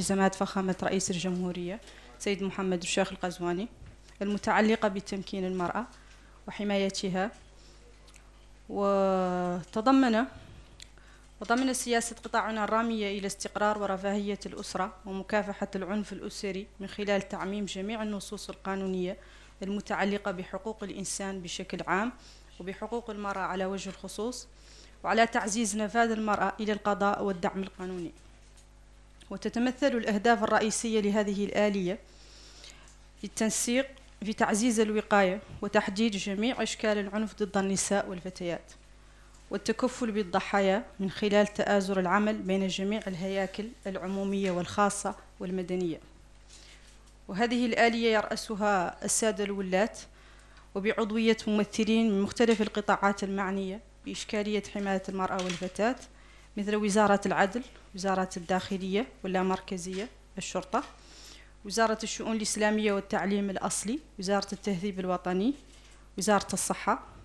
جزمات فخامة رئيس الجمهورية سيد محمد الشيخ القزواني المتعلقة بتمكين المرأة وحمايتها وتضمن وضمن سياسة قطاعنا الرامية إلى استقرار ورفاهية الأسرة ومكافحة العنف الأسري من خلال تعميم جميع النصوص القانونية المتعلقة بحقوق الإنسان بشكل عام وبحقوق المرأة على وجه الخصوص وعلى تعزيز نفاذ المرأة إلى القضاء والدعم القانوني وتتمثل الأهداف الرئيسية لهذه الآلية في التنسيق في تعزيز الوقاية وتحديد جميع أشكال العنف ضد النساء والفتيات والتكفل بالضحايا من خلال تآزر العمل بين جميع الهياكل العمومية والخاصة والمدنية وهذه الآلية يرأسها السادة الولاة وبعضوية ممثلين من مختلف القطاعات المعنية بإشكالية حماية المرأة والفتاة مثل وزارة العدل وزارة الداخلية ولا مركزية الشرطة وزارة الشؤون الإسلامية والتعليم الأصلي وزارة التهذيب الوطني وزارة الصحة